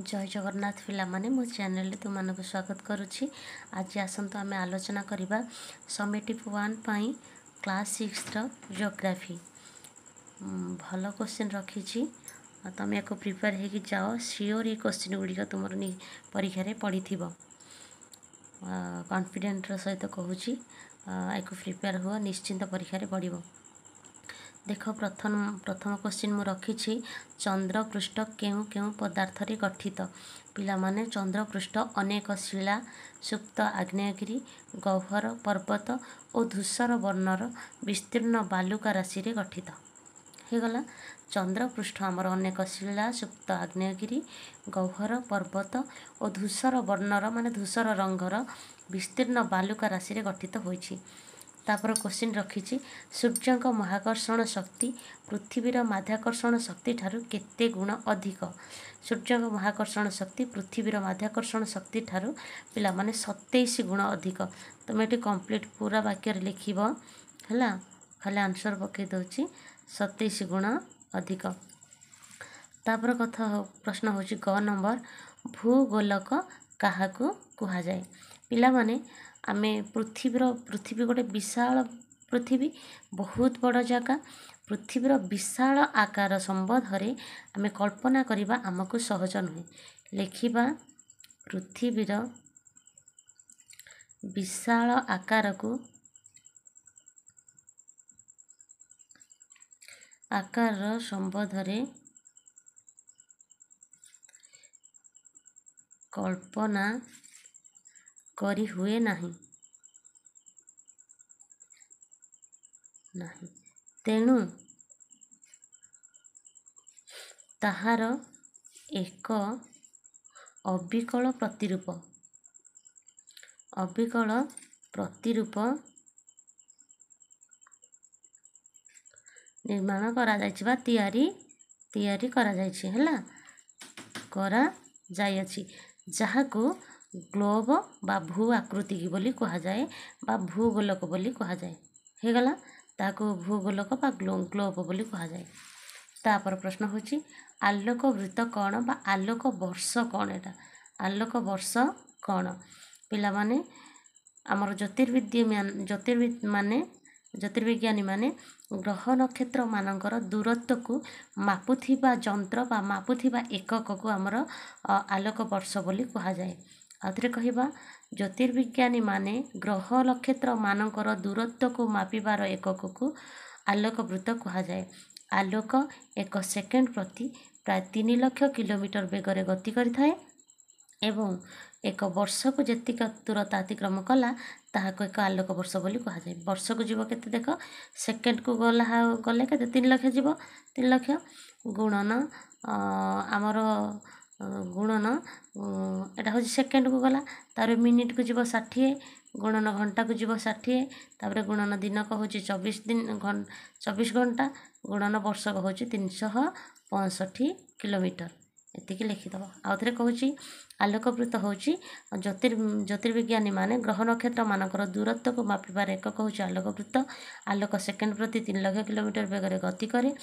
ଜୟ ଜଗନ୍ନାଥ ପିଲାମାନେ ମୋ ଚ୍ୟାନେଲରେ ତୁମମାନଙ୍କୁ ସ୍ୱାଗତ କରୁଛି ଆଜି ଆସନ୍ତୁ ଆମେ ଆଲୋଚନା କରିବା ସମେଟିଭ୍ ୱାନ୍ ପାଇଁ କ୍ଲାସ୍ ସିକ୍ସର ଜିଓଗ୍ରାଫି ଭଲ କୋଶ୍ଚିନ୍ ରଖିଛି ଆଉ ତୁମେ ଏକ ପ୍ରିପେୟାର ହୋଇକି ଯାଅ ସିଓର ଏଇ କୋଶ୍ଚିନ୍ ଗୁଡ଼ିକ ତୁମର ପରୀକ୍ଷାରେ ପଡ଼ିଥିବ କନଫିଡେଣ୍ଟର ସହିତ କହୁଛି ଏକ ପ୍ରିପେୟାର ହୁଅ ନିଶ୍ଚିନ୍ତ ପରୀକ୍ଷାରେ ପଡ଼ିବ ଦେଖ ପ୍ରଥମ ପ୍ରଥମ କୋଶ୍ଚିନ୍ ମୁଁ ରଖିଛି ଚନ୍ଦ୍ରପୃଷ୍ଠ କେଉଁ କେଉଁ ପଦାର୍ଥରେ ଗଠିତ ପିଲାମାନେ ଚନ୍ଦ୍ରପୃଷ୍ଠ ଅନେକ ଶିଳା ସୁପ୍ତ ଆଗ୍ନେୟଗିରି ଗହ୍ୱର ପର୍ବତ ଓ ଧୂସର ବର୍ଣ୍ଣର ବିସ୍ତୀର୍ଣ୍ଣ ବାଲୁକା ରାଶିରେ ଗଠିତ ହେଇଗଲା ଚନ୍ଦ୍ରପୃଷ୍ଠ ଆମର ଅନେକ ଶିଳା ସୁପ୍ତ ଆଗ୍ନେୟଗିରି ଗହ୍ୱର ପର୍ବତ ଓ ଧୂସର ବର୍ଣ୍ଣର ମାନେ ଧୂସର ରଙ୍ଗର ବିସ୍ତୀର୍ଣ୍ଣ ବାଲୁକା ରାଶିରେ ଗଠିତ ହୋଇଛି तापर क्वेश्चन रखी रकिछु सूर्यको महाकर्षण शक्ति पृथ्वी र माहाकर्षण शक्ति पृथ्वी र माकर्षण शक्ति पिला माने सते गुण अधिक त म कम्प्लिट पुरा वाक्यले लेखियो होला आन्सर पके देउ सतैस गुण अधिक त प्रश्न ग नंबर भूगोलक पहिला ଆମେ ପୃଥିବୀର ପୃଥିବୀ ଗୋଟେ ବିଶାଳ ପୃଥିବୀ ବହୁତ ବଡ଼ ଜାଗା ପୃଥିବୀର ବିଶାଳ ଆକାର ସମ୍ବନ୍ଧରେ ଆମେ କଳ୍ପନା କରିବା ଆମକୁ ସହଜ ନୁହେଁ ଲେଖିବା ପୃଥିବୀର ବିଶାଳ ଆକାରକୁ ଆକାରର ସମ୍ବନ୍ଧରେ କଳ୍ପନା କରି ହୁଏ ନାହିଁ ନାହିଁ ତେଣୁ ତାହାର ଏକ ଅବିକଳ ପ୍ରତିରୂପ ଅବିକଳ ପ୍ରତିରୂପ ନିର୍ମାଣ କରାଯାଇଛି ବା ତିଆରି ତିଆରି କରାଯାଇଛି ହେଲା କରାଯାଇଅଛି ଯାହାକୁ ଗ୍ଲୋବ ବା ଭୂ ଆକୃତି କି ବୋଲି କୁହାଯାଏ ବା ଭୂଗୋଲକ ବୋଲି କୁହାଯାଏ ହେଇଗଲା ତାକୁ ଭୂଗୋଲକ ବା ଗ୍ଲୋବ ବୋଲି କୁହାଯାଏ ତା'ପରେ ପ୍ରଶ୍ନ ହେଉଛି ଆଲୋକ ବୃତ୍ତ କ'ଣ ବା ଆଲୋକ ବର୍ଷ କ'ଣ ଏଇଟା ଆଲୋକ ବର୍ଷ କ'ଣ ପିଲାମାନେ ଆମର ଜ୍ୟୋତିର୍ବିଦ୍ୟ ଜ୍ୟୋତିର୍ବିଦ ମାନେ ଜ୍ୟୋତିର୍ବିଜ୍ଞାନୀମାନେ ଗ୍ରହ ନକ୍ଷତ୍ରମାନଙ୍କର ଦୂରତ୍ୱକୁ ମାପୁଥିବା ଯନ୍ତ୍ର ବା ମାପୁଥିବା ଏକକକୁ ଆମର ଆଲୋକ ବର୍ଷ ବୋଲି କୁହାଯାଏ ଆଉଥରେ କହିବା ଜ୍ୟୋତିର୍ବିଜ୍ଞାନୀମାନେ ଗ୍ରହ ନକ୍ଷତ୍ରମାନଙ୍କର ଦୂରତ୍ୱକୁ ମାପିବାର ଏକକକୁ ଆଲୋକ ବୃତ୍ତ କୁହାଯାଏ ଆଲୋକ ଏକ ସେକେଣ୍ଡ ପ୍ରତି ପ୍ରାୟ ତିନି ଲକ୍ଷ କିଲୋମିଟର ବେଗରେ ଗତି କରିଥାଏ ଏବଂ ଏକ ବର୍ଷକୁ ଯେତିକି ଦୂରତା ଅତିକ୍ରମ କଲା ତାହାକୁ ଏକ ଆଲୋକ ବର୍ଷ ବୋଲି କୁହାଯାଏ ବର୍ଷକୁ ଯିବ କେତେ ଦେଖ ସେକେଣ୍ଡକୁ ଗଲା ଗଲେ କେତେ ତିନି ଲକ୍ଷ ଯିବ ତିନି ଲକ୍ଷ ଗୁଣନ ଆମର ଗୁଣନ ଏଇଟା ହେଉଛି ସେକେଣ୍ଡକୁ ଗଲା ତା'ପରେ ମିନିଟ୍କୁ ଯିବ ଷାଠିଏ ଗୁଣନ ଘଣ୍ଟାକୁ ଯିବ ଷାଠିଏ ତା'ପରେ ଗୁଣନ ଦିନକ ହେଉଛି ଚବିଶ ଦିନ ଚବିଶ ଘଣ୍ଟା ଗୁଣନ ବର୍ଷକ ହେଉଛି ତିନିଶହ ପଞ୍ଚଷଠି କିଲୋମିଟର ଏତିକି ଲେଖିଦେବ ଆଉ ଥରେ କହୁଛି ଆଲୋକପ୍ରୀତ ହେଉଛି ଜ୍ୟୋତିର୍ ଜ୍ୟୋତିର୍ବିଜ୍ଞାନୀମାନେ ଗ୍ରହ ନକ୍ଷତ୍ରମାନଙ୍କର ଦୂରତ୍ୱକୁ ମାପିବାର ଏକକ ହେଉଛି ଆଲୋକପ୍ରୀତ ଆଲୋକ ସେକେଣ୍ଡ ପ୍ରତି ତିନି ଲକ୍ଷ କିଲୋମିଟର ବେଗରେ ଗତି କରେ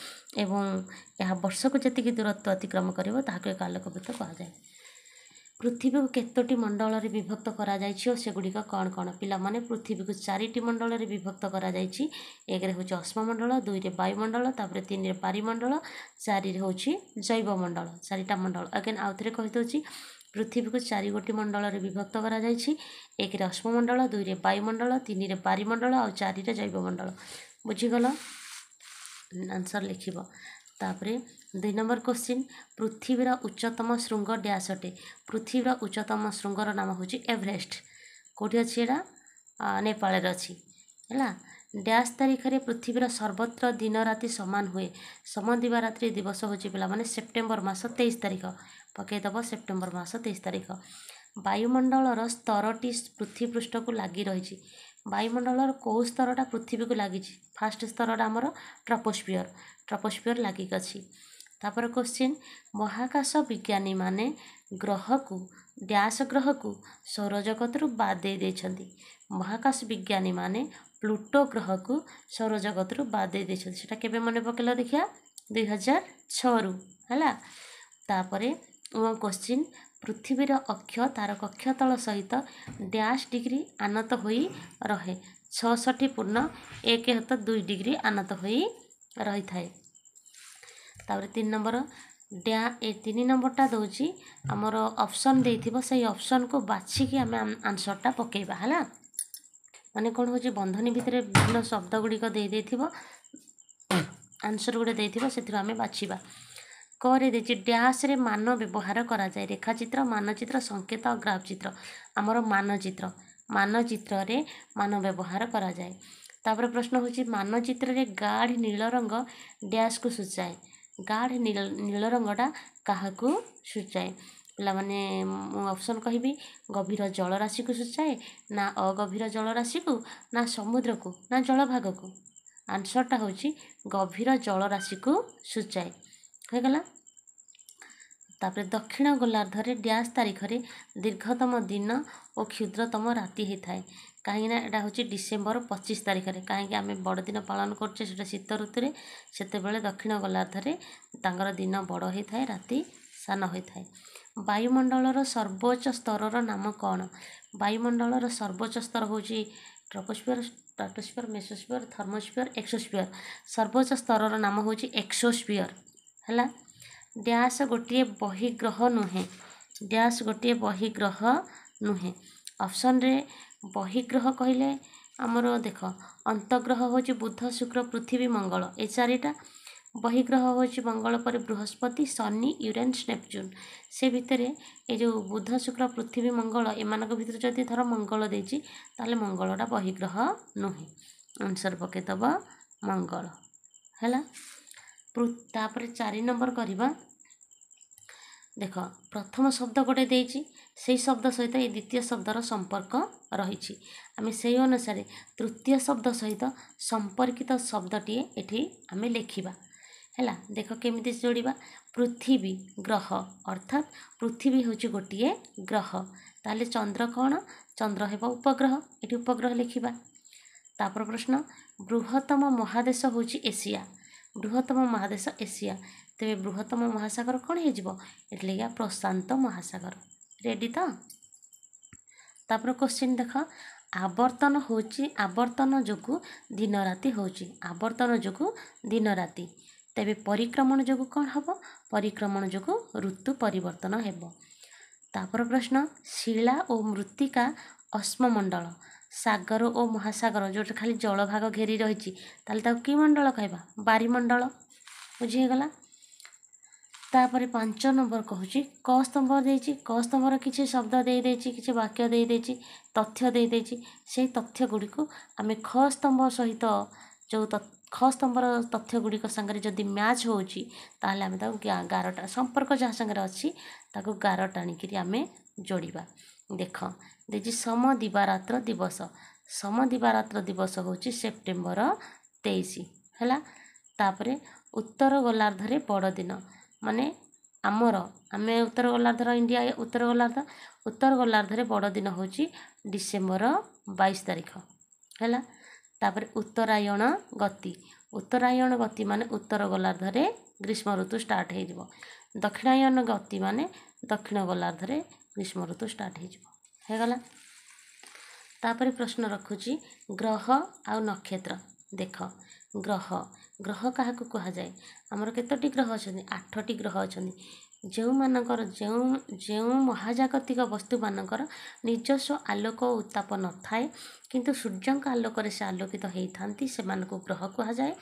ଏବଂ ଏହା ବର୍ଷକୁ ଯେତିକି ଦୂରତ୍ୱ ଅତିକ୍ରମ କରିବ ତାହାକୁ ଏକ ଆଲୋକପ୍ରୀତ କୁହାଯାଏ ପୃଥିବୀକୁ କେତୋଟି ମଣ୍ଡଳରେ ବିଭକ୍ତ କରାଯାଇଛି ଓ ସେଗୁଡ଼ିକ କ'ଣ କ'ଣ ପିଲାମାନେ ପୃଥିବୀକୁ ଚାରିଟି ମଣ୍ଡଳରେ ବିଭକ୍ତ କରାଯାଇଛି ଏକରେ ହେଉଛି ଅଶ୍ମମଣ୍ଡଳ ଦୁଇରେ ବାୟୁମଣ୍ଡଳ ତା'ପରେ ତିନିରେ ବାରିମଣ୍ଡଳ ଚାରିରେ ହେଉଛି ଜୈବମଣ୍ଡଳ ଚାରିଟା ମଣ୍ଡଳ ଆଗେନ୍ ଆଉଥରେ କହିଦେଉଛି ପୃଥିବୀକୁ ଚାରି ଗୋଟି ମଣ୍ଡଳରେ ବିଭକ୍ତ କରାଯାଇଛି ଏକରେ ଅଶ୍ମମଣ୍ଡଳ ଦୁଇରେ ବାୟୁମଣ୍ଡଳ ତିନିରେ ବାରିମଣ୍ଡଳ ଆଉ ଚାରିରେ ଜୈବମଣ୍ଡଳ ବୁଝିଗଲ ଆନ୍ସର୍ ଲେଖିବ ତାପରେ ଦୁଇ ନମ୍ବର କୋଶ୍ଚିନ୍ ପୃଥିବୀର ଉଚ୍ଚତମ ଶୃଙ୍ଗ ଡ୍ୟାସ୍ ଅଟେ ପୃଥିବୀର ଉଚ୍ଚତମ ଶୃଙ୍ଗର ନାମ ହେଉଛି ଏଭରେଷ୍ଟ କେଉଁଠି ଅଛି ଏଇଟା ନେପାଳରେ ଅଛି ହେଲା ଡ୍ୟାସ୍ ତାରିଖରେ ପୃଥିବୀର ସର୍ବତ୍ର ଦିନ ରାତି ସମାନ ହୁଏ ସମାନ ଦିବାରାତ୍ରି ଦିବସ ହେଉଛି ପିଲାମାନେ ସେପ୍ଟେମ୍ବର ମାସ ତେଇଶ ତାରିଖ ପକାଇଦେବ ସେପ୍ଟେମ୍ବର ମାସ ତେଇଶ ତାରିଖ ବାୟୁମଣ୍ଡଳର ସ୍ତରଟି ପୃଥିବୀ ପୃଷ୍ଠକୁ ଲାଗି ରହିଛି ବାୟୁମଣ୍ଡଳର କେଉଁ ସ୍ତରଟା ପୃଥିବୀକୁ ଲାଗିଛି ଫାଷ୍ଟ ସ୍ତରଟା ଆମର ଟ୍ରପୋସ୍ପିଅର ଟ୍ରପୋସ୍ପିଅର ଲାଗିକି ଅଛି ତା'ପରେ କୋଶ୍ଚିନ୍ ମହାକାଶ ବିଜ୍ଞାନୀମାନେ ଗ୍ରହକୁ ଡ୍ୟାସ ଗ୍ରହକୁ ସୌରଜଗତରୁ ବାଦ୍ ଦେଇ ଦେଇଛନ୍ତି ମହାକାଶ ବିଜ୍ଞାନୀମାନେ ପ୍ଲୁଟୋ ଗ୍ରହକୁ ସୌରଜଗତରୁ ବାଦ୍ ଦେଇ ଦେଇଛନ୍ତି ସେଟା କେବେ ମନେ ପକେଇଲ ଦେଖିବା ଦୁଇହଜାର ଛଅରୁ ହେଲା ତାପରେ କୋଶ୍ଚିନ୍ ପୃଥିବୀର ଅକ୍ଷ ତା'ର କକ୍ଷତଳ ସହିତ ଡ୍ୟାସ୍ ଡିଗ୍ରୀ ଆନତ ହୋଇ ରହେ ଛଅଷଠି ପୂର୍ଣ୍ଣ ଏକ ହତ ଦୁଇ ଡିଗ୍ରୀ ଆନତ ହୋଇ ରହିଥାଏ ତା'ପରେ ତିନି ନମ୍ବର ଡ୍ୟା ଏ ତିନି ନମ୍ବରଟା ଦେଉଛି ଆମର ଅପସନ୍ ଦେଇଥିବ ସେଇ ଅପସନ୍କୁ ବାଛିକି ଆମେ ଆନ୍ସରଟା ପକାଇବା ହେଲା ମାନେ କ'ଣ ହେଉଛି ବନ୍ଧନୀ ଭିତରେ ବିଭିନ୍ନ ଶବ୍ଦ ଗୁଡ଼ିକ ଦେଇଦେଇଥିବ ଆନ୍ସର ଗୁଡ଼େ ଦେଇଥିବ ସେଥିରୁ ଆମେ ବାଛିବା କରେ ଦେଇଛି ଡ୍ୟାସ୍ରେ ମାନ ବ୍ୟବହାର କରାଯାଏ ରେଖାଚିତ୍ର ମାନଚିତ୍ର ସଙ୍କେତ ଗ୍ରାଫ ଚିତ୍ର ଆମର ମାନଚିତ୍ର ମାନଚିତ୍ରରେ ମାନ ବ୍ୟବହାର କରାଯାଏ ତାପରେ ପ୍ରଶ୍ନ ହେଉଛି ମାନଚିତ୍ରରେ ଗାଢ ନୀଳ ରଙ୍ଗ ଡ୍ୟାସ୍କୁ ସୂଚାଏ ଗାଢ ନୀଳ ନୀଳ ରଙ୍ଗଟା କାହାକୁ ସୂଚାଏ ପିଲାମାନେ ମୁଁ ଅପସନ୍ କହିବି ଗଭୀର ଜଳରାଶିକୁ ସୂଚାଏ ନା ଅଗଭୀର ଜଳରାଶିକୁ ନା ସମୁଦ୍ରକୁ ନା ଜଳଭାଗକୁ ଆନ୍ସରଟା ହେଉଛି ଗଭୀର ଜଳରାଶିକୁ ସୂଚାଏ ହେଇଗଲା ତାପରେ ଦକ୍ଷିଣ ଗୋଲାର୍ଦ୍ଧରେ ଡ୍ୟାସ୍ ତାରିଖରେ ଦୀର୍ଘତମ ଦିନ ଓ କ୍ଷୁଦ୍ରତମ ରାତି ହୋଇଥାଏ କାହିଁକିନା ଏଇଟା ହେଉଛି ଡିସେମ୍ବର ପଚିଶ ତାରିଖରେ କାହିଁକି ଆମେ ବଡ଼ଦିନ ପାଳନ କରୁଛେ ସେଇଟା ଶୀତ ଋତୁରେ ସେତେବେଳେ ଦକ୍ଷିଣ ଗୋଲାର୍ଦ୍ଧରେ ତାଙ୍କର ଦିନ ବଡ଼ ହୋଇଥାଏ ରାତି ସାନ ହୋଇଥାଏ ବାୟୁମଣ୍ଡଳର ସର୍ବୋଚ୍ଚ ସ୍ତରର ନାମ କ'ଣ ବାୟୁମଣ୍ଡଳର ସର୍ବୋଚ୍ଚ ସ୍ତର ହେଉଛି ଟ୍ରପୋସ୍ଫିୟର ଷ୍ଟ୍ରାଟୋସ୍ଫିୟର ମେସୋସ୍ଫିୟର ଥର୍ମୋସ୍ଫିୟର ଏକ୍ସୋସ୍ଫିୟର ସର୍ବୋଚ୍ଚ ସ୍ତରର ନାମ ହେଉଛି ଏକ୍ସୋସ୍ଫିୟର ହେଲା ଡ୍ୟାସ୍ ଗୋଟିଏ ବହିଗ୍ରହ ନୁହେଁ ଡ୍ୟାସ୍ ଗୋଟିଏ ବହିଗ୍ରହ ନୁହେଁ ଅପସନ୍ରେ ବହିଗ୍ରହ କହିଲେ ଆମର ଦେଖ ଅନ୍ତଃଗ୍ରହ ହେଉଛି ବୁଧ ଶୁକ୍ର ପୃଥିବୀ ମଙ୍ଗଳ ଏ ଚାରିଟା ବହିଗ୍ରହ ହେଉଛି ମଙ୍ଗଳ ପରେ ବୃହସ୍ପତି ଶନି ୟୁରେନ୍ସ ନେପଚୁନ୍ ସେ ଭିତରେ ଏ ଯେଉଁ ବୁଧ ଶୁକ୍ର ପୃଥିବୀ ମଙ୍ଗଳ ଏମାନଙ୍କ ଭିତରେ ଯଦି ଧର ମଙ୍ଗଳ ଦେଇଛି ତାହେଲେ ମଙ୍ଗଳଟା ବହିଗ୍ରହ ନୁହେଁ ଆନ୍ସର୍ ପକେଇଦେବ ମଙ୍ଗଳ ହେଲା ତାପରେ ଚାରି ନମ୍ବର କରିବା ଦେଖ ପ୍ରଥମ ଶବ୍ଦ ଗୋଟେ ଦେଇଛି ସେଇ ଶବ୍ଦ ସହିତ ଏଇ ଦ୍ୱିତୀୟ ଶବ୍ଦର ସମ୍ପର୍କ ରହିଛି ଆମେ ସେହି ଅନୁସାରେ ତୃତୀୟ ଶବ୍ଦ ସହିତ ସମ୍ପର୍କିତ ଶବ୍ଦଟିଏ ଏଠି ଆମେ ଲେଖିବା ହେଲା ଦେଖ କେମିତି ଯୋଡ଼ିବା ପୃଥିବୀ ଗ୍ରହ ଅର୍ଥାତ୍ ପୃଥିବୀ ହେଉଛି ଗୋଟିଏ ଗ୍ରହ ତାହେଲେ ଚନ୍ଦ୍ର କ'ଣ ଚନ୍ଦ୍ର ହେବ ଉପଗ୍ରହ ଏଠି ଉପଗ୍ରହ ଲେଖିବା ତାପର ପ୍ରଶ୍ନ ବୃହତ୍ତମ ମହାଦେଶ ହେଉଛି ଏସିଆ ବୃହତ୍ତମ ମହାଦେଶ ଏସିଆ ତେବେ ବୃହତ୍ତମ ମହାସାଗର କ'ଣ ହେଇଯିବ ଏଠି ଲେଖିବା ପ୍ରଶାନ୍ତ ମହାସାଗର ରେଡ଼ି ତ ତାପରେ କୋଶ୍ଚିନ୍ ଦେଖ ଆବର୍ତ୍ତନ ହେଉଛି ଆବର୍ତ୍ତନ ଯୋଗୁଁ ଦିନରାତି ହେଉଛି ଆବର୍ତ୍ତନ ଯୋଗୁଁ ଦିନରାତି ତେବେ ପରିକ୍ରମଣ ଯୋଗୁଁ କ'ଣ ହେବ ପରିକ୍ରମଣ ଯୋଗୁଁ ଋତୁ ପରିବର୍ତ୍ତନ ହେବ ତାପରେ ପ୍ରଶ୍ନ ଶିଳା ଓ ମୃତ୍ତିକା ଅଶ୍ମମଣ୍ଡଳ ସାଗର ଓ ମହାସାଗର ଯେଉଁଟା ଖାଲି ଜଳଭାଗ ଘେରି ରହିଛି ତାହେଲେ ତାକୁ କି ମଣ୍ଡଳ କହିବା ବାରିମଣ୍ଡଳ ବୁଝି ହେଇଗଲା ତାପରେ ପାଞ୍ଚ ନମ୍ବର କହୁଛି କ ସ୍ତମ୍ଭ ଦେଇଛି କ ସ୍ତମ୍ଭର କିଛି ଶବ୍ଦ ଦେଇଦେଇଛି କିଛି ବାକ୍ୟ ଦେଇଦେଇଛି ତଥ୍ୟ ଦେଇଦେଇଛି ସେଇ ତଥ୍ୟ ଗୁଡ଼ିକୁ ଆମେ ଖ ସ୍ତମ୍ଭ ସହିତ ଯେଉଁ ଖ ସ୍ତମ୍ଭର ତଥ୍ୟ ଗୁଡ଼ିକ ସାଙ୍ଗରେ ଯଦି ମ୍ୟାଚ୍ ହେଉଛି ତାହେଲେ ଆମେ ତାକୁ ଗାରଟା ସମ୍ପର୍କ ଯାହା ସାଙ୍ଗରେ ଅଛି ତାକୁ ଗାର ଟାଣିକିରି ଆମେ ଯୋଡ଼ିବା ଦେଖ ଦେଇଛି ସମ ଦିବାରାତ୍ର ଦିବସ ସମ ଦିବାରାତ୍ର ଦିବସ ହେଉଛି ସେପ୍ଟେମ୍ବର ତେଇଶ ହେଲା ତାପରେ ଉତ୍ତର ଗୋଲାର୍ଦ୍ଧରେ ବଡ଼ ଦିନ ମାନେ ଆମର ଆମେ ଉତ୍ତର ଗୋଲାର୍ଦ୍ଧର ଇଣ୍ଡିଆ ଉତ୍ତର ଗୋଲାର୍ଦ୍ଧ ଉତ୍ତର ଗୋଲାର୍ଦ୍ଧରେ ବଡ଼ ଦିନ ହେଉଛି ଡିସେମ୍ବର ବାଇଶ ତାରିଖ ହେଲା ତାପରେ ଉତ୍ତରାୟଣ ଗତି ଉତ୍ତରାୟଣ ଗତି ମାନେ ଉତ୍ତର ଗୋଲାର୍ଦ୍ଧରେ ଗ୍ରୀଷ୍ମ ଋତୁ ଷ୍ଟାର୍ଟ ହେଇଯିବ ଦକ୍ଷିଣାୟନ ଗତି ମାନେ ଦକ୍ଷିଣ ଗୋଲାର୍ଦ୍ଧରେ ଗ୍ରୀଷ୍ମ ଋତୁ ଷ୍ଟାର୍ଟ ହୋଇଯିବ ହେଇଗଲା ତାପରେ ପ୍ରଶ୍ନ ରଖୁଛି ଗ୍ରହ ଆଉ ନକ୍ଷତ୍ର ଦେଖ ଗ୍ରହ ଗ୍ରହ କାହାକୁ କୁହାଯାଏ ଆମର କେତୋଟି ଗ୍ରହ ଅଛନ୍ତି ଆଠଟି ଗ୍ରହ ଅଛନ୍ତି ଯେଉଁମାନଙ୍କର ଯେଉଁ ଯେଉଁ ମହାଜାଗତିକ ବସ୍ତୁମାନଙ୍କର ନିଜସ୍ୱ ଆଲୋକ ଉତ୍ତାପ ନଥାଏ କିନ୍ତୁ ସୂର୍ଯ୍ୟଙ୍କ ଆଲୋକରେ ସେ ଆଲୋକିତ ହୋଇଥାନ୍ତି ସେମାନଙ୍କୁ ଗ୍ରହ କୁହାଯାଏ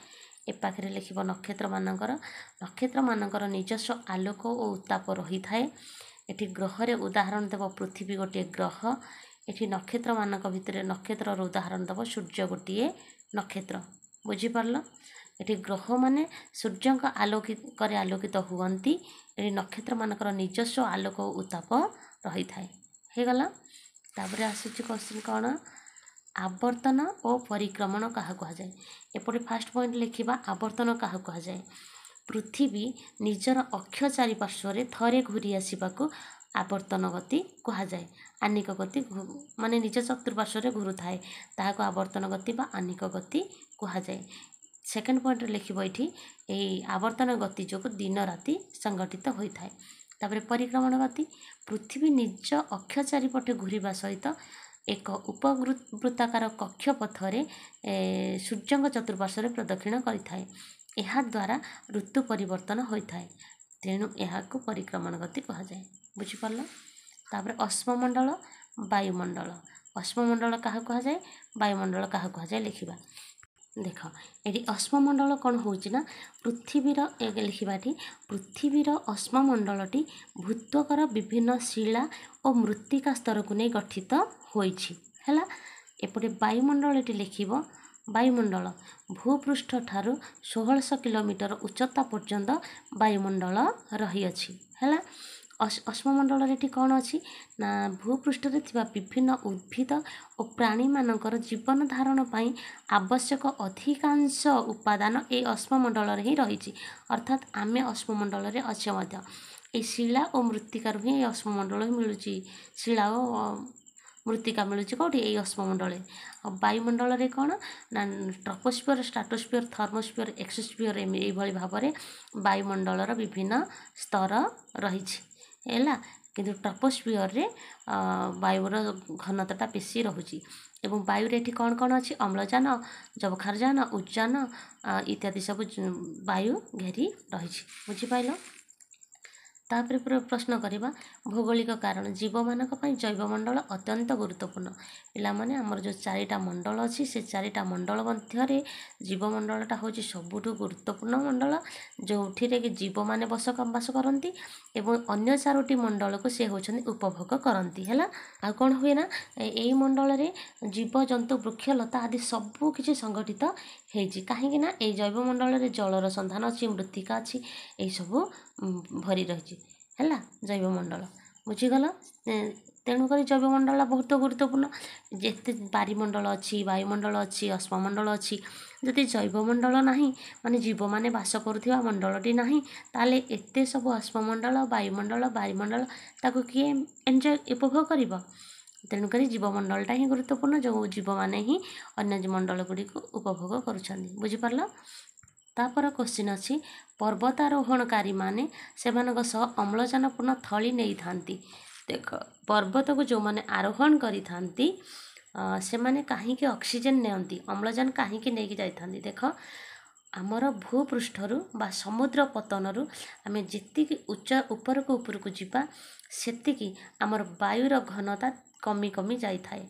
ଏ ପାଖରେ ଲେଖିବ ନକ୍ଷତ୍ରମାନଙ୍କର ନକ୍ଷତ୍ରମାନଙ୍କର ନିଜସ୍ୱ ଆଲୋକ ଓ ଉତ୍ତାପ ରହିଥାଏ ଏଠି ଗ୍ରହରେ ଉଦାହରଣ ଦେବ ପୃଥିବୀ ଗୋଟିଏ ଗ୍ରହ ଏଠି ନକ୍ଷତ୍ରମାନଙ୍କ ଭିତରେ ନକ୍ଷତ୍ରର ଉଦାହରଣ ଦେବ ସୂର୍ଯ୍ୟ ଗୋଟିଏ ନକ୍ଷତ୍ର ବୁଝିପାରିଲ ଏଠି ଗ୍ରହମାନେ ସୂର୍ଯ୍ୟଙ୍କ ଆଲୋକିକରେ ଆଲୋକିତ ହୁଅନ୍ତି ଏଠି ନକ୍ଷତ୍ରମାନଙ୍କର ନିଜସ୍ୱ ଆଲୋକ ଉତ୍ତାପ ରହିଥାଏ ହେଇଗଲା ତାପରେ ଆସୁଛି କୋଶ୍ଚିନ୍ କ'ଣ ଆବର୍ତ୍ତନ ଓ ପରିକ୍ରମଣ କାହା କୁହାଯାଏ ଏପଟେ ଫାର୍ଷ୍ଟ ପଏଣ୍ଟ ଲେଖିବା ଆବର୍ତ୍ତନ କାହା କୁହାଯାଏ ପୃଥିବୀ ନିଜର ଅକ୍ଷ ଚାରିପାର୍ଶ୍ୱରେ ଥରେ ଘୂରି ଆସିବାକୁ ଆବର୍ତ୍ତନ ଗତି କୁହାଯାଏ ଆନିକ ଗତି ମାନେ ନିଜ ଚତୁଃପାର୍ଶ୍ୱରେ ଘୁରୁଥାଏ ତାହାକୁ ଆବର୍ତ୍ତନ ଗତି ବା ଆନିକ ଗତି କୁହାଯାଏ ସେକେଣ୍ଡ ପଏଣ୍ଟରେ ଲେଖିବ ଏଇଠି ଏହି ଆବର୍ତ୍ତନ ଗତି ଯୋଗୁଁ ଦିନ ରାତି ସଂଗଠିତ ହୋଇଥାଏ ତାପରେ ପରିକ୍ରମଣ ଗତି ପୃଥିବୀ ନିଜ ଅକ୍ଷ ଚାରିପଟେ ଘୁରିବା ସହିତ ଏକ ଉପବୃତ୍ତାକାର ପଥରେ ସୂର୍ଯ୍ୟଙ୍କ ଚତୁଃପାର୍ଶ୍ୱରେ ପ୍ରଦକ୍ଷିଣ କରିଥାଏ ଏହାଦ୍ୱାରା ଋତୁ ପରିବର୍ତ୍ତନ ହୋଇଥାଏ ତେଣୁ ଏହାକୁ ପରିକ୍ରମଣ ଗତି କୁହାଯାଏ ବୁଝିପାରିଲ ତା'ପରେ ଅଶ୍ମମଣ୍ଡଳ ବାୟୁମଣ୍ଡଳ ଅଶ୍ମମଣ୍ଡଳ କାହା କୁହାଯାଏ ବାୟୁମଣ୍ଡଳ କାହା କୁହାଯାଏ ଲେଖିବା ଦେଖ ଏଠି ଅଶ୍ମମଣ୍ଡଳ କ'ଣ ହେଉଛି ନା ପୃଥିବୀର ଲେଖିବାଟି ପୃଥିବୀର ଅଶ୍ମମଣ୍ଡଳଟି ଭୂତ୍ୱକର ବିଭିନ୍ନ ଶିଳା ଓ ମୃତ୍ତିକା ସ୍ତରକୁ ନେଇ ଗଠିତ ହୋଇଛି ହେଲା ଏପଟେ ବାୟୁମଣ୍ଡଳଟି ଲେଖିବ ବାୟୁମଣ୍ଡଳ ଭୂପୃଷ୍ଠ ଠାରୁ ଷୋହଳଶହ କିଲୋମିଟର ଉଚ୍ଚତା ପର୍ଯ୍ୟନ୍ତ ବାୟୁମଣ୍ଡଳ ରହିଅଛି ହେଲା ଅଶ୍ମମଣ୍ଡଳରେ ଏଠି କ'ଣ ଅଛି ନା ଭୂପୃଷ୍ଠରେ ଥିବା ବିଭିନ୍ନ ଉଦ୍ଭିଦ ଓ ପ୍ରାଣୀମାନଙ୍କର ଜୀବନ ଧାରଣ ପାଇଁ ଆବଶ୍ୟକ ଅଧିକାଂଶ ଉପାଦାନ ଏଇ ଅଶ୍ମମଣ୍ଡଳରେ ହିଁ ରହିଛି ଅର୍ଥାତ୍ ଆମେ ଅଶ୍ମମଣ୍ଡଳରେ ଅଛେ ମଧ୍ୟ ଏଇ ଶିଳା ଓ ମୃତ୍ତିକାରୁ ହିଁ ଏଇ ଅଶ୍ମମଣ୍ଡଳ ମିଳୁଛି ଶିଳା ଓ ମୃତ୍ତିକା ମିଳୁଛି କେଉଁଠି ଏଇ ଅଶ୍ମମଣ୍ଡଳରେ ଆଉ ବାୟୁମଣ୍ଡଳରେ କ'ଣ ନା ଟ୍ରପୋସ୍ଫିୟର ଷ୍ଟାଟୋସ୍ଫିୟର ଥର୍ମୋସ୍ଫିୟର ଏକ୍ସୋସ୍ଫିୟର ଏଇଭଳି ଭାବରେ ବାୟୁମଣ୍ଡଳର ବିଭିନ୍ନ ସ୍ତର ରହିଛି ହେଲା କିନ୍ତୁ ଟ୍ରପୋସ୍ଫିୟରରେ ବାୟୁର ଘନତାଟା ବେଶୀ ରହୁଛି ଏବଂ ବାୟୁରେ ଏଠି କ'ଣ କ'ଣ ଅଛି ଅମ୍ଳଜାନ ଯବକ୍ଷାରଯାନ ଉଚ୍ଚାନ ଇତ୍ୟାଦି ସବୁ ବାୟୁ ଘେରି ରହିଛି ବୁଝିପାରିଲ ତାପରେ ପ୍ରଶ୍ନ କରିବା ଭୌଗୋଳିକ କାରଣ ଜୀବମାନଙ୍କ ପାଇଁ ଜୈବମଣ୍ଡଳ ଅତ୍ୟନ୍ତ ଗୁରୁତ୍ୱପୂର୍ଣ୍ଣ ପିଲାମାନେ ଆମର ଯେଉଁ ଚାରିଟା ମଣ୍ଡଳ ଅଛି ସେ ଚାରିଟା ମଣ୍ଡଳ ମଧ୍ୟରେ ଜୀବମଣ୍ଡଳଟା ହେଉଛି ସବୁଠୁ ଗୁରୁତ୍ୱପୂର୍ଣ୍ଣ ମଣ୍ଡଳ ଯେଉଁଥିରେ କି ଜୀବମାନେ ବସବାସ କରନ୍ତି ଏବଂ ଅନ୍ୟ ଚାରୋଟି ମଣ୍ଡଳକୁ ସେ ହେଉଛନ୍ତି ଉପଭୋଗ କରନ୍ତି ହେଲା ଆଉ କ'ଣ ହୁଏ ନା ଏଇ ମଣ୍ଡଳରେ ଜୀବଜନ୍ତୁ ବୃକ୍ଷଲତା ଆଦି ସବୁ କିଛି ସଂଗଠିତ ହେଇଛି କାହିଁକି ନା ଏଇ ଜୈବମଣ୍ଡଳରେ ଜଳର ସନ୍ଧାନ ଅଛି ମୃତ୍ତିକା ଅଛି ଏହିସବୁ ଭରି ରହିଛି ହେଲା ଜୈବମଣ୍ଡଳ ବୁଝିଗଲ ତେଣୁକରି ଜୈବମଣ୍ଡଳ ବହୁତ ଗୁରୁତ୍ୱପୂର୍ଣ୍ଣ ଯେତେ ବାରିମଣ୍ଡଳ ଅଛି ବାୟୁମଣ୍ଡଳ ଅଛି ଅଶ୍ମମଣ୍ଡଳ ଅଛି ଯଦି ଜୈବମଣ୍ଡଳ ନାହିଁ ମାନେ ଜୀବମାନେ ବାସ କରୁଥିବା ମଣ୍ଡଳଟି ନାହିଁ ତାହେଲେ ଏତେ ସବୁ ଅଶ୍ମମଣ୍ଡଳ ବାୟୁମଣ୍ଡଳ ବାରିମଣ୍ଡଳ ତାକୁ କିଏ ଏନ୍ଜୟ ଉପଭୋଗ କରିବ ତେଣୁକରି ଜୀବମଣ୍ଡଳଟା ହିଁ ଗୁରୁତ୍ୱପୂର୍ଣ୍ଣ ଯେଉଁ ଜୀବମାନେ ହିଁ ଅନ୍ୟ ମଣ୍ଡଳ ଗୁଡ଼ିକୁ ଉପଭୋଗ କରୁଛନ୍ତି ବୁଝିପାରିଲ ତାପର କୋଶ୍ଚିନ୍ ଅଛି ପର୍ବତାରୋହଣକାରୀମାନେ ସେମାନଙ୍କ ସହ ଅମ୍ଳଜାନପୂର୍ଣ୍ଣ ଥଳି ନେଇଥାନ୍ତି ଦେଖ ପର୍ବତକୁ ଯେଉଁମାନେ ଆରୋହଣ କରିଥାନ୍ତି ସେମାନେ କାହିଁକି ଅକ୍ସିଜେନ୍ ନିଅନ୍ତି ଅମ୍ଳଜାନ କାହିଁକି ନେଇକି ଯାଇଥାନ୍ତି ଦେଖ ଆମର ଭୂପୃଷ୍ଠରୁ ବା ସମୁଦ୍ର ପତନରୁ ଆମେ ଯେତିକି ଉଚ୍ଚ ଉପରକୁ ଉପରକୁ ଯିବା ସେତିକି ଆମର ବାୟୁର ଘନତା କମି କମି ଯାଇଥାଏ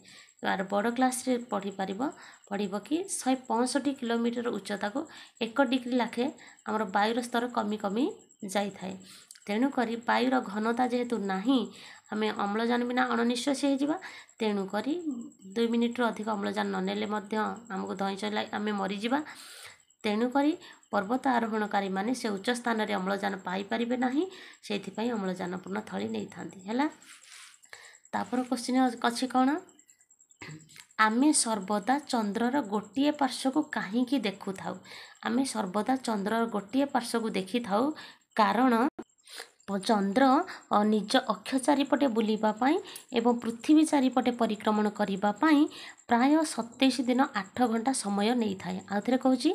ଆର ବଡ଼ କ୍ଲାସ୍ରେ ପଢ଼ିପାରିବ ପଢ଼ିବ କି ଶହେ ପଞ୍ଚଷଠି କିଲୋମିଟର ଉଚ୍ଚତାକୁ ଏକ ଡିଗ୍ରୀ ଲାଖେ ଆମର ବାୟୁର ସ୍ତର କମି କମି ଯାଇଥାଏ ତେଣୁକରି ବାୟୁର ଘନତା ଯେହେତୁ ନାହିଁ ଆମେ ଅମ୍ଳଜାନ ବିନା ଅଣନିଶ୍ୱାସୀ ହେଇଯିବା ତେଣୁକରି ଦୁଇ ମିନିଟ୍ରୁ ଅଧିକ ଅମ୍ଳଜାନ ନ ନେଲେ ମଧ୍ୟ ଆମକୁ ଧଇଁ ଚଲା ଆମେ ମରିଯିବା ତେଣୁକରି ପର୍ବତ ଆରୋହଣକାରୀମାନେ ସେ ଉଚ୍ଚ ସ୍ଥାନରେ ଅମ୍ଳଜାନ ପାଇପାରିବେ ନାହିଁ ସେଇଥିପାଇଁ ଅମ୍ଳଜାନପୂର୍ଣ୍ଣ ଥଳି ନେଇଥାନ୍ତି ହେଲା ତାପରେ କୋଶ୍ଚିନ୍ ଅଛି କ'ଣ ଆମେ ସର୍ବଦା ଚନ୍ଦ୍ରର ଗୋଟିଏ ପାର୍ଶ୍ୱକୁ କାହିଁକି ଦେଖୁଥାଉ ଆମେ ସର୍ବଦା ଚନ୍ଦ୍ରର ଗୋଟିଏ ପାର୍ଶ୍ୱକୁ ଦେଖିଥାଉ କାରଣ ଚନ୍ଦ୍ର ନିଜ ଅକ୍ଷ ଚାରିପଟେ ବୁଲିବା ପାଇଁ ଏବଂ ପୃଥିବୀ ଚାରିପଟେ ପରିକ୍ରମଣ କରିବା ପାଇଁ ପ୍ରାୟ ସତେଇଶ ଦିନ ଆଠ ଘଣ୍ଟା ସମୟ ନେଇଥାଏ ଆଉଥରେ କହୁଛି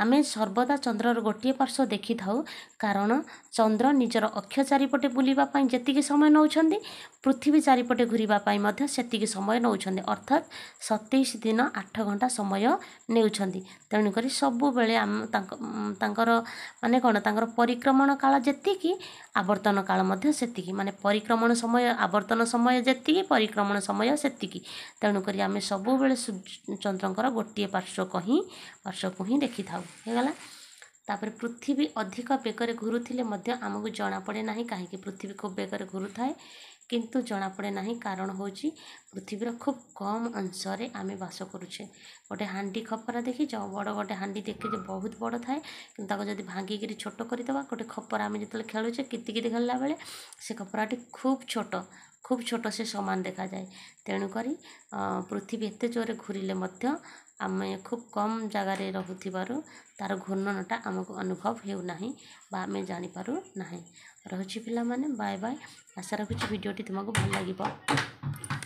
ଆମେ ସର୍ବଦା ଚନ୍ଦ୍ରର ଗୋଟିଏ ପାର୍ଶ୍ୱ ଦେଖିଥାଉ କାରଣ ଚନ୍ଦ୍ର ନିଜର ଅକ୍ଷ ଚାରିପଟେ ବୁଲିବା ପାଇଁ ଯେତିକି ସମୟ ନେଉଛନ୍ତି ପୃଥିବୀ ଚାରିପଟେ ଘୁରିବା ପାଇଁ ମଧ୍ୟ ସେତିକି ସମୟ ନେଉଛନ୍ତି ଅର୍ଥାତ୍ ସତେଇଶ ଦିନ ଆଠ ଘଣ୍ଟା ସମୟ ନେଉଛନ୍ତି ତେଣୁକରି ସବୁବେଳେ ଆମ ତାଙ୍କ ତାଙ୍କର ମାନେ କ'ଣ ତାଙ୍କର ପରିକ୍ରମଣ କାଳ ଯେତିକି ଆବର୍ତ୍ତନ କାଳ ମଧ୍ୟ ସେତିକି ମାନେ ପରିକ୍ରମଣ ସମୟ ଆବର୍ତ୍ତନ ସମୟ ଯେତିକି ପରିକ୍ରମଣ ସମୟ ସେତିକି ତେଣୁକରି ଆମେ ସବୁବେଳେ ଚନ୍ଦ୍ରଙ୍କର ଗୋଟିଏ ପାର୍ଶ୍ୱକୁ ହିଁ ପାର୍ଶ୍ୱକୁ ହିଁ ଦେଖିଥାଉ ଆଉ ହେଇଗଲା ତାପରେ ପୃଥିବୀ ଅଧିକ ବେଗରେ ଘୁରୁଥିଲେ ମଧ୍ୟ ଆମକୁ ଜଣାପଡ଼େ ନାହିଁ କାହିଁକି ପୃଥିବୀ ଖୁବ୍ ବେଗରେ ଘୁରୁଥାଏ କିନ୍ତୁ ଜଣାପଡ଼େ ନାହିଁ କାରଣ ହେଉଛି ପୃଥିବୀର ଖୁବ୍ କମ୍ ଅଂଶରେ ଆମେ ବାସ କରୁଛେ ଗୋଟେ ହାଣ୍ଡି ଖପରା ଦେଖି ଦେଖିଛ ବଡ଼ ଗୋଟେ ହାଣ୍ଡି ଯେ ବହୁତ ବଡ଼ ଥାଏ କିନ୍ତୁ ତାକୁ ଯଦି ଭାଙ୍ଗିକିରି ଛୋଟ କରିଦେବା ଗୋଟେ ଖପରା ଆମେ ଯେତେବେଳେ ଖେଳୁଛେ କିତିକିତି ଖେଳିଲା ବେଳେ ସେ ଖପରାଟି ଖୁବ୍ ଛୋଟ ଖୁବ୍ ଛୋଟ ସେ ସମାନ ଦେଖାଯାଏ ତେଣୁକରି ପୃଥିବୀ ଏତେ ଜୋରରେ ଘୁରିଲେ ମଧ୍ୟ ଆମେ ଖୁବ୍ କମ୍ ଜାଗାରେ ରହୁଥିବାରୁ ତା'ର ଘୂର୍ଣ୍ଣନଟା ଆମକୁ ଅନୁଭବ ହେଉନାହିଁ ବା ଆମେ ଜାଣିପାରୁ ନାହିଁ ରହୁଛି ପିଲାମାନେ ବାଏ ବାଏ ଆଶା ରଖୁଛି ଭିଡ଼ିଓଟି ତୁମକୁ ଭଲ ଲାଗିବ